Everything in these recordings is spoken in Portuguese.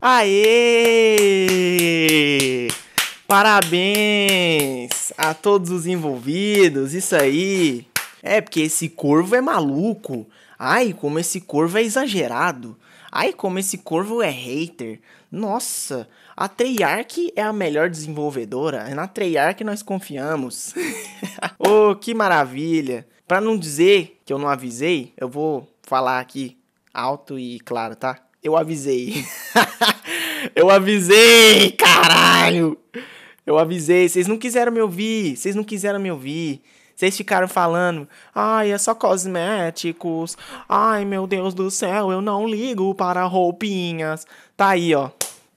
Aê! Parabéns a todos os envolvidos, isso aí. É porque esse corvo é maluco. Ai, como esse corvo é exagerado. Ai, como esse corvo é hater. Nossa, a Treyarch é a melhor desenvolvedora. É na Treyarch nós confiamos. oh, que maravilha. Para não dizer que eu não avisei, eu vou falar aqui alto e claro, tá? Eu avisei. eu avisei, caralho! Eu avisei, vocês não quiseram me ouvir, vocês não quiseram me ouvir. Vocês ficaram falando, ai, é só cosméticos. Ai, meu Deus do céu, eu não ligo para roupinhas. Tá aí, ó.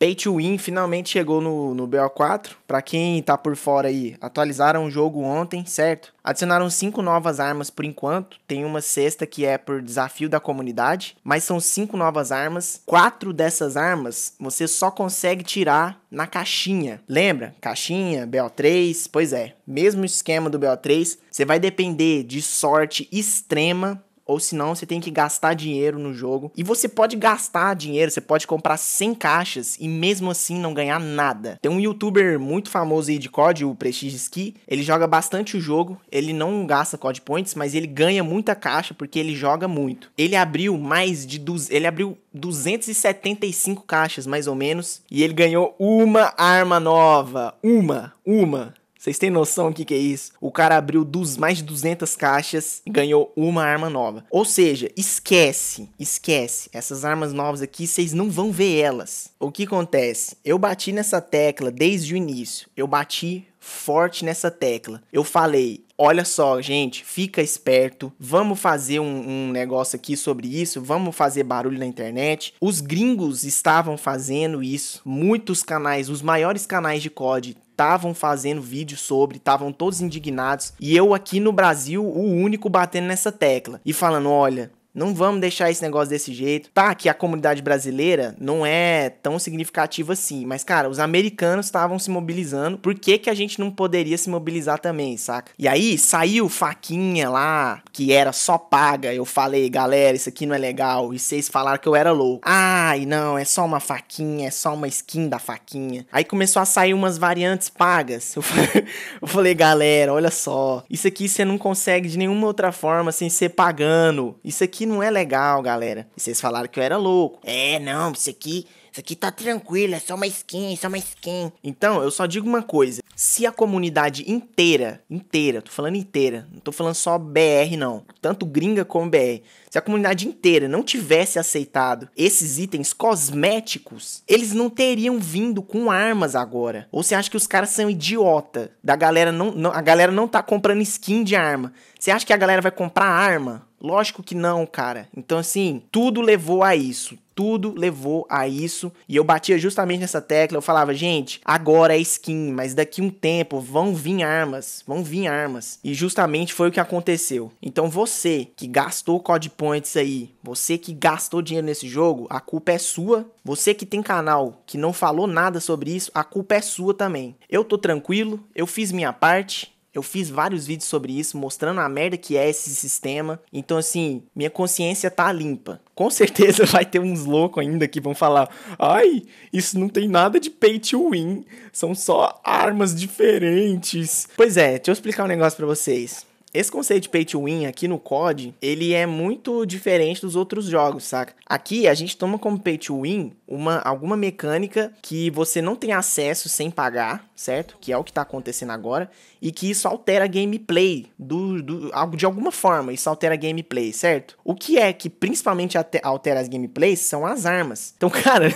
Pay to Win finalmente chegou no, no BO4. Para quem tá por fora aí, atualizaram o jogo ontem, certo? Adicionaram cinco novas armas por enquanto. Tem uma sexta que é por desafio da comunidade, mas são cinco novas armas. Quatro dessas armas você só consegue tirar na caixinha. Lembra? Caixinha, BO3, pois é. Mesmo esquema do BO3, você vai depender de sorte extrema ou senão você tem que gastar dinheiro no jogo. E você pode gastar dinheiro, você pode comprar 100 caixas e mesmo assim não ganhar nada. Tem um youtuber muito famoso aí de COD, o Prestige Ski, ele joga bastante o jogo, ele não gasta COD points, mas ele ganha muita caixa porque ele joga muito. Ele abriu mais de du... ele abriu 275 caixas mais ou menos e ele ganhou uma arma nova, uma, uma vocês têm noção do que, que é isso? O cara abriu dos, mais de 200 caixas e ganhou uma arma nova. Ou seja, esquece, esquece. Essas armas novas aqui, vocês não vão ver elas. O que acontece? Eu bati nessa tecla desde o início. Eu bati forte nessa tecla. Eu falei, olha só, gente, fica esperto, vamos fazer um, um, negócio aqui sobre isso, vamos fazer barulho na internet. Os gringos estavam fazendo isso, muitos canais, os maiores canais de COD estavam fazendo vídeo sobre, estavam todos indignados. E eu aqui no Brasil, o único batendo nessa tecla e falando: olha, não vamos deixar esse negócio desse jeito. Tá, que a comunidade brasileira não é tão significativa assim. Mas, cara, os americanos estavam se mobilizando. Por que, que a gente não poderia se mobilizar também, saca? E aí saiu faquinha lá, que era só paga. Eu falei, galera, isso aqui não é legal. E vocês falaram que eu era louco. Ai, não, é só uma faquinha, é só uma skin da faquinha. Aí começou a sair umas variantes pagas. Eu falei, eu falei galera, olha só. Isso aqui você não consegue de nenhuma outra forma sem ser pagando. Isso aqui aqui não é legal, galera. E vocês falaram que eu era louco. É, não, isso aqui, isso aqui tá tranquilo, é só uma skin, é só uma skin. Então, eu só digo uma coisa. Se a comunidade inteira, inteira, tô falando inteira, não tô falando só BR não, tanto gringa como BR. Se a comunidade inteira não tivesse aceitado esses itens cosméticos, eles não teriam vindo com armas agora. Ou você acha que os caras são idiota? Da galera não, não a galera não tá comprando skin de arma. Você acha que a galera vai comprar arma? Lógico que não, cara. Então, assim, tudo levou a isso. Tudo levou a isso. E eu batia justamente nessa tecla. Eu falava, gente, agora é skin, mas daqui um tempo vão vir armas. Vão vir armas. E justamente foi o que aconteceu. Então você que gastou COD Points aí, você que gastou dinheiro nesse jogo, a culpa é sua. Você que tem canal que não falou nada sobre isso, a culpa é sua também. Eu tô tranquilo, eu fiz minha parte. Eu fiz vários vídeos sobre isso, mostrando a merda que é esse sistema. Então, assim, minha consciência tá limpa. Com certeza vai ter uns loucos ainda que vão falar: ai, isso não tem nada de pay to win, são só armas diferentes. Pois é, deixa eu explicar um negócio para vocês. Esse conceito de pay to win aqui no COD, ele é muito diferente dos outros jogos, saca? Aqui a gente toma como pay to win uma, alguma mecânica que você não tem acesso sem pagar, certo? Que é o que tá acontecendo agora, e que isso altera a gameplay do, do, de alguma forma, isso altera a gameplay, certo? O que é que principalmente altera as gameplays são as armas. Então, cara,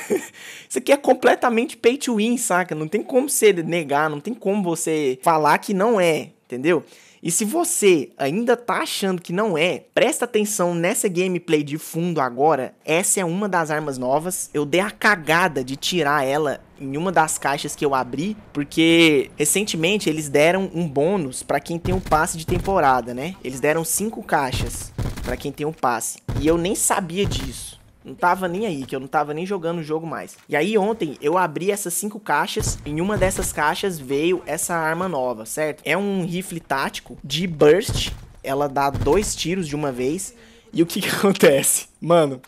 isso aqui é completamente pay to win, saca? Não tem como você negar, não tem como você falar que não é, entendeu? E se você ainda tá achando que não é, presta atenção nessa gameplay de fundo agora. Essa é uma das armas novas. Eu dei a cagada de tirar ela em uma das caixas que eu abri, porque recentemente eles deram um bônus para quem tem um passe de temporada, né? Eles deram cinco caixas para quem tem um passe. E eu nem sabia disso. Não tava nem aí, que eu não tava nem jogando o jogo mais. E aí ontem eu abri essas cinco caixas. Em uma dessas caixas veio essa arma nova, certo? É um rifle tático de burst. Ela dá dois tiros de uma vez. E o que, que acontece? Mano,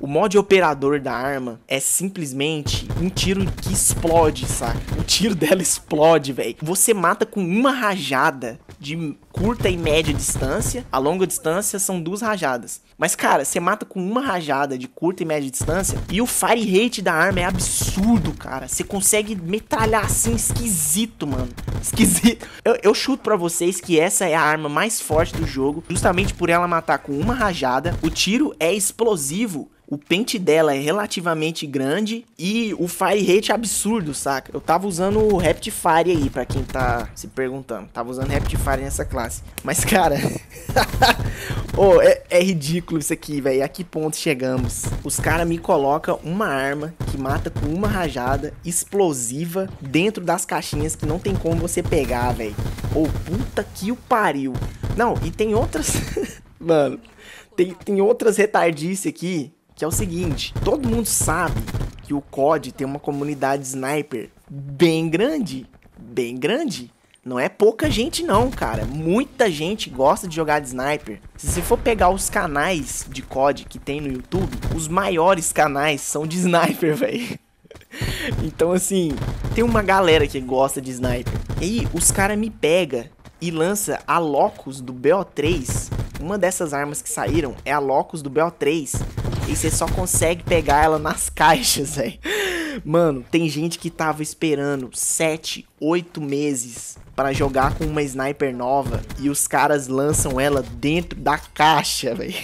o mod operador da arma é simplesmente um tiro que explode, saca? O tiro dela explode, velho. Você mata com uma rajada de curta e média distância, a longa distância são duas rajadas. Mas, cara, você mata com uma rajada de curta e média distância e o fire rate da arma é absurdo, cara. Você consegue metralhar assim esquisito, mano. Esquisito. Eu, eu chuto pra vocês que essa é a arma mais forte do jogo, justamente por ela matar com uma rajada. O tiro é explosivo o pente dela é relativamente grande e o fire rate é absurdo, saca? Eu tava usando o Rapid Fire aí, pra quem tá se perguntando. Tava usando Rapid Fire nessa classe quase. Mas, cara... oh, é, é, ridículo isso aqui, velho. A que ponto chegamos? Os caras me colocam uma arma que mata com uma rajada explosiva dentro das caixinhas que não tem como você pegar, velho. Ô, oh, puta que o pariu. Não, e tem outras... Mano, tem, tem outras retardices aqui, que é o seguinte. Todo mundo sabe que o COD tem uma comunidade sniper bem grande. Bem grande. Não é pouca gente não, cara. Muita gente gosta de jogar de sniper. Se você for pegar os canais de COD que tem no YouTube, os maiores canais são de sniper, velho. então assim, tem uma galera que gosta de sniper. E aí os cara me pega e lança a Locus do BO3. Uma dessas armas que saíram é a Locus do BO3. E você só consegue pegar ela nas caixas, velho. Mano, tem gente que tava esperando 7, 8 meses para jogar com uma sniper nova e os caras lançam ela dentro da caixa, velho.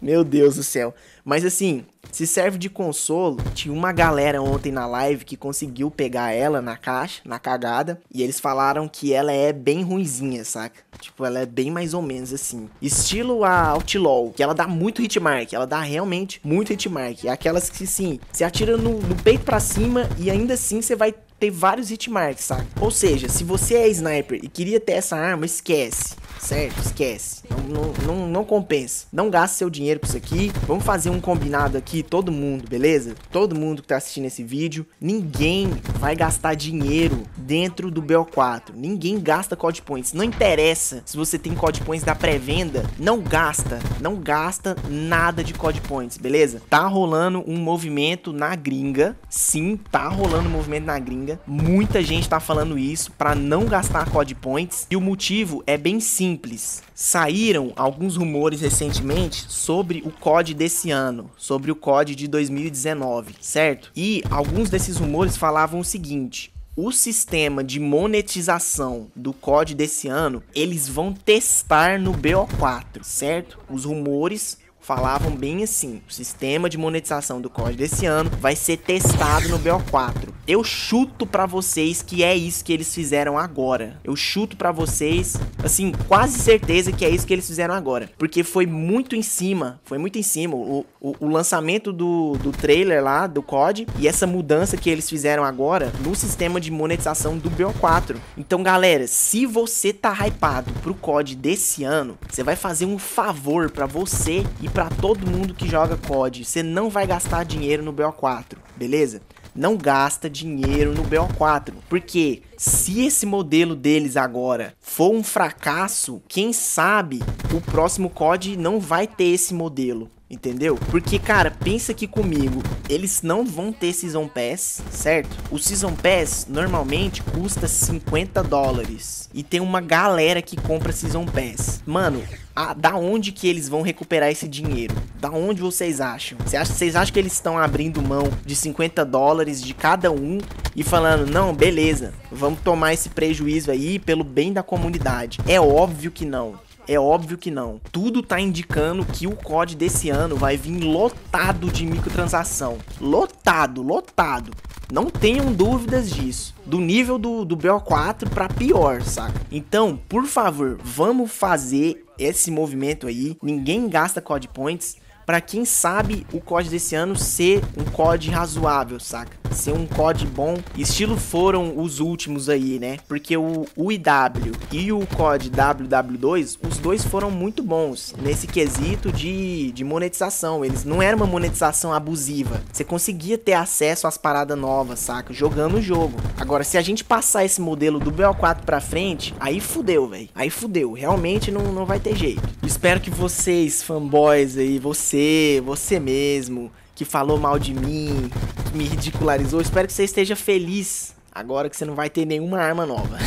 Meu Deus do céu. Mas assim, se serve de consolo, tinha uma galera ontem na live que conseguiu pegar ela na caixa, na cagada, e eles falaram que ela é bem ruinzinha, saca? Tipo, ela é bem mais ou menos assim. Estilo a Outlaw, que ela dá muito hitmark, ela dá realmente muito hitmark. É aquelas que, sim, se atira no, no peito para cima e ainda assim você vai ter vários hitmarks, saca? Ou seja, se você é sniper e queria ter essa arma, esquece certo? Esquece. Não, não, não, não, compensa. Não gaste seu dinheiro com isso aqui. Vamos fazer um combinado aqui, todo mundo, beleza? Todo mundo que tá assistindo esse vídeo. Ninguém vai gastar dinheiro dentro do BO4. Ninguém gasta COD Points. Não interessa se você tem COD Points da pré-venda. Não gasta. Não gasta nada de COD Points, beleza? Tá rolando um movimento na gringa. Sim, tá rolando um movimento na gringa. Muita gente tá falando isso para não gastar COD Points. E o motivo é bem simples simples. Saíram alguns rumores recentemente sobre o COD desse ano, sobre o COD de 2019, certo? E alguns desses rumores falavam o seguinte: o sistema de monetização do COD desse ano, eles vão testar no BO4, certo? Os rumores falavam bem assim: o sistema de monetização do COD desse ano vai ser testado no BO4. Eu chuto para vocês que é isso que eles fizeram agora. Eu chuto para vocês, assim, quase certeza que é isso que eles fizeram agora. Porque foi muito em cima, foi muito em cima. O, o, o lançamento do, do trailer lá, do COD, e essa mudança que eles fizeram agora no sistema de monetização do BO4. Então, galera, se você tá hypado pro COD desse ano, você vai fazer um favor para você e para todo mundo que joga COD. Você não vai gastar dinheiro no BO4, beleza? não gasta dinheiro no BO4. Porque se esse modelo deles agora for um fracasso, quem sabe o próximo COD não vai ter esse modelo. Entendeu? Porque, cara, pensa aqui comigo. Eles não vão ter Season Pass, certo? O Season Pass normalmente custa 50 dólares. E tem uma galera que compra Season Pass. Mano, a, da onde que eles vão recuperar esse dinheiro? Da onde vocês acham? Vocês acham que eles estão abrindo mão de 50 dólares de cada um e falando, não, beleza, vamos tomar esse prejuízo aí pelo bem da comunidade? É óbvio que não. É óbvio que não. Tudo tá indicando que o COD desse ano vai vir lotado de microtransação. Lotado, lotado. Não tenham dúvidas disso. Do nível do, do BO4 para pior, saca? Então, por favor, vamos fazer esse movimento aí. Ninguém gasta COD Points para quem sabe o COD desse ano ser um COD razoável, saca? Ser um COD bom, estilo foram os últimos aí, né? Porque o IW e o COD WW2, os dois foram muito bons nesse quesito de, de monetização. Eles não era uma monetização abusiva. Você conseguia ter acesso às paradas novas, saca? Jogando o jogo. Agora, se a gente passar esse modelo do BO4 pra frente, aí fudeu, velho. Aí fudeu. Realmente não, não vai ter jeito. Espero que vocês, fanboys aí, vocês você, você mesmo, que falou mal de mim, que me ridicularizou, espero que você esteja feliz agora que você não vai ter nenhuma arma nova.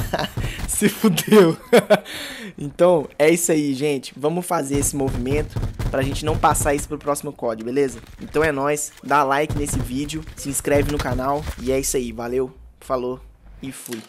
Se fudeu. então, é isso aí, gente. Vamos fazer esse movimento pra gente não passar isso pro próximo código, beleza? Então é nós, dá like nesse vídeo, se inscreve no canal e é isso aí. Valeu, falou e fui.